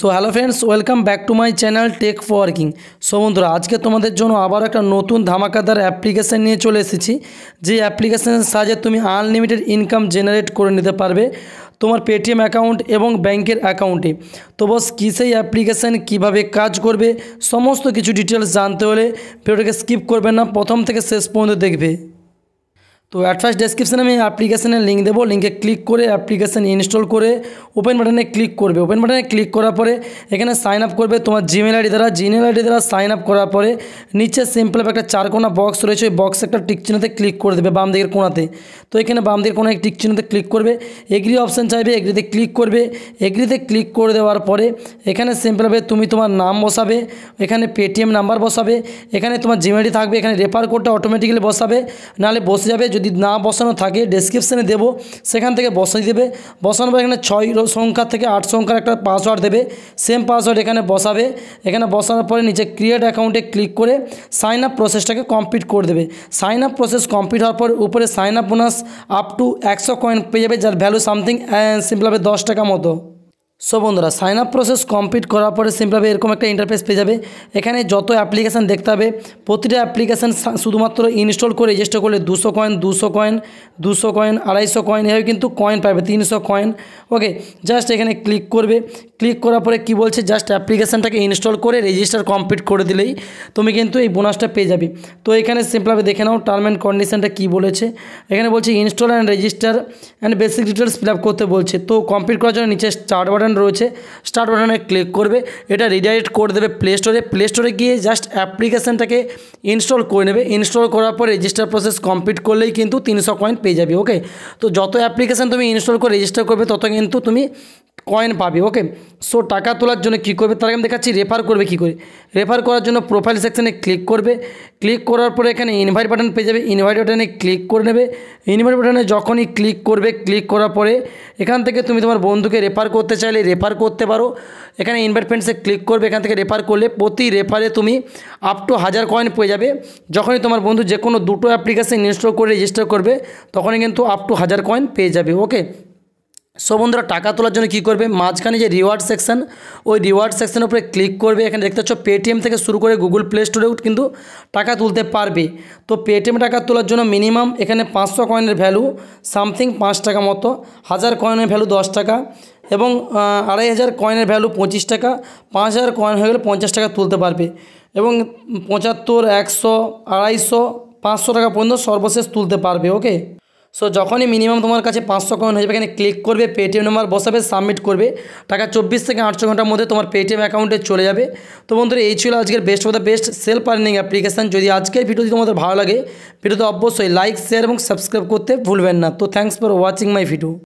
so hello friends welcome back to my channel tech working so বন্ধুরা আজকে তোমাদের জন্য আবার একটা নতুন ধামাকাদার অ্যাপ্লিকেশান নিয়ে চলে এসেছি যে অ্যাপ্লিকেশানের সাহায্যে তুমি আনলিমিটেড ইনকাম জেনারেট করে নিতে পারবে তোমার পেটিএম অ্যাকাউন্ট এবং ব্যাংকের অ্যাকাউন্টে তো বস কী সেই অ্যাপ্লিকেশান কীভাবে কাজ করবে সমস্ত কিছু ডিটেলস জানতে হলে ভিডিওটাকে স্কিপ করবে না প্রথম থেকে শেষ পর্যন্ত দেখবে তো অ্যাট ডেসক্রিপশানে আমি অ্যাপ্লিকেশানের লিঙ্ক দেবো লিঙ্কে ক্লিক করে অ্যাপ্লিকেশান ইনস্টল করে ওপেন বাটনে ক্লিক করবে ওপেন বাটনে ক্লিক করার পরে এখানে সাইন আপ করবে তোমার জিমেল আইডি দ্বারা জিমেল আইডি দ্বারা সাইন আপ করার পরে নিচে সিম্পল একটা চারকোনা বক্স রয়েছে ওই বক্স একটা টিকচিহ্নতে ক্লিক করে দেবে বাম দিকের কোনাতে তো এখানে বাম দিকের কোনায় টিকচিহ্নতে ক্লিক করবে এগ্রি অপশান চাইবে এগ্রিতে ক্লিক করবে এগ্রিতে ক্লিক করে দেওয়ার পরে এখানে সিম্পলভাবে তুমি তোমার নাম বসাবে এখানে পেটিএম নাম্বার বসাবে এখানে তোমার আইডি থাকবে এখানে রেফার কোডটা অটোমেটিক্যালি বসাবে নাহলে বসে যাবে যদি যদি না বসানো থাকে ডেসক্রিপশানে দেব সেখান থেকে বসাই দেবে বসানো পর এখানে ছয় সংখ্যা থেকে আট সংখ্যার একটা পাসওয়ার্ড দেবে সেম পাসওয়ার্ড এখানে বসাবে এখানে বসানোর পরে নিচে ক্রিয়েট অ্যাকাউন্টে ক্লিক করে সাইন আপ প্রসেসটাকে কমপ্লিট করে দেবে সাইন আপ প্রসেস কমপ্লিট হওয়ার পর উপরে sign up bonus up to একশো কয়েন পেয়ে যাবে যার ভ্যালু সামথিং সিম্পল হবে দশ টাকা মতো সো বন্ধুরা সাইন আপ প্রসেস কমপ্লিট করার পরে সিম্পলভাবে এরকম একটা ইন্টারফেস পেয়ে যাবে এখানে যত অ্যাপ্লিকেশান দেখতে হবে প্রতিটা অ্যাপ্লিকেশান শুধুমাত্র ইনস্টল করে রেজিস্টার করলে দুশো কয়েন দুশো কয়েন দুশো কয়েন আড়াইশো কয়েন এভাবে কিন্তু কয়েন পাবে তিনশো কয়েন ওকে জাস্ট এখানে ক্লিক করবে ক্লিক করার পরে কি বলছে জাস্ট অ্যাপ্লিকেশানটাকে ইনস্টল করে রেজিস্টার কমপ্লিট করে দিলেই তুমি কিন্তু এই বোনাসটা পেয়ে যাবে তো এখানে সিম্পলভাবে দেখে নাও টার্ম অ্যান্ড কন্ডিশানটা কী বলেছে এখানে বলছে install and register and basic details fill করতে বলছে তো কমপ্লিট করার জন্য নিচে স্টার্ট বাটন রয়েছে স্টার্ট বাটনে ক্লিক করবে এটা রিডাইরেক্ট করে দেবে প্লে স্টোরে প্লে স্টোরে গিয়ে জাস্ট অ্যাপ্লিকেশানটাকে ইনস্টল করে নেবে ইনস্টল করার পর রেজিস্টার প্রসেস কমপ্লিট করলেই কিন্তু তিনশো কয়েন্ট পেয়ে যাবে ওকে তো যত অ্যাপ্লিকেশান তুমি ইনস্টল করে রেজিস্টার করবে তত কিন্তু তুমি কয়েন পাবে ওকে সো টাকা তোলার জন্য কি করবে তার আমি দেখাচ্ছি রেফার করবে কি করে রেফার করার জন্য প্রোফাইল সেকশানে ক্লিক করবে ক্লিক করার পরে এখানে ইনভাইট বাটন পেয়ে যাবে ইনভাইট বাটনে ক্লিক করে নেবে ইনভাইট বাটনে যখনই ক্লিক করবে ক্লিক করার পরে এখান থেকে তুমি তোমার বন্ধুকে রেফার করতে চাইলে রেফার করতে পারো এখানে ইনভাইট ফ্রেন্ডসে ক্লিক করবে এখান থেকে রেফার করলে প্রতি রেফারে তুমি আপ টু হাজার কয়েন পেয়ে যাবে যখনই তোমার বন্ধু যে কোনো দুটো অ্যাপ্লিকেশান ইনস্টল করে রেজিস্টার করবে তখনই কিন্তু আপ টু হাজার কয়েন পেয়ে যাবে ওকে সো বন্ধুরা টাকা তোলার জন্য কি করবে মাঝখানে যে রিওয়ার্ড সেকশন ওই রিওয়ার্ড সেকশনের উপরে ক্লিক করবে এখানে দেখতে পাচ্ছ পেটিএম থেকে শুরু করে গুগল প্লে স্টোরেও কিন্তু টাকা তুলতে পারবে তো পেটিএম টাকা তোলার জন্য মিনিমাম এখানে পাঁচশো কয়েনের ভ্যালু সামথিং পাঁচ টাকা মতো হাজার কয়েনের ভ্যালু দশ টাকা এবং আড়াই হাজার কয়েনের ভ্যালু পঁচিশ টাকা পাঁচ হাজার কয়েন হয়ে গেলে পঞ্চাশ টাকা তুলতে পারবে এবং পঁচাত্তর একশো আড়াইশো পাঁচশো টাকা পর্যন্ত সর্বশেষ তুলতে পারবে ওকে সো যখনই মিনিমাম তোমার কাছে পাঁচশো কয়েন হয়ে যাবে এখানে ক্লিক করবে পেটিএম নাম্বার বসাবে সাবমিট করবে টাকা চব্বিশ থেকে আটশো ঘন্টার মধ্যে তোমার পেটিএম অ্যাকাউন্টে চলে যাবে তো বন্ধুরা এই ছিল আজকের best of the best self earning application যদি আজকের ভিডিওটি তোমাদের ভালো লাগে ভিডিওতে অবশ্যই লাইক শেয়ার এবং সাবস্ক্রাইব করতে ভুলবেন না তো thanks for watching my video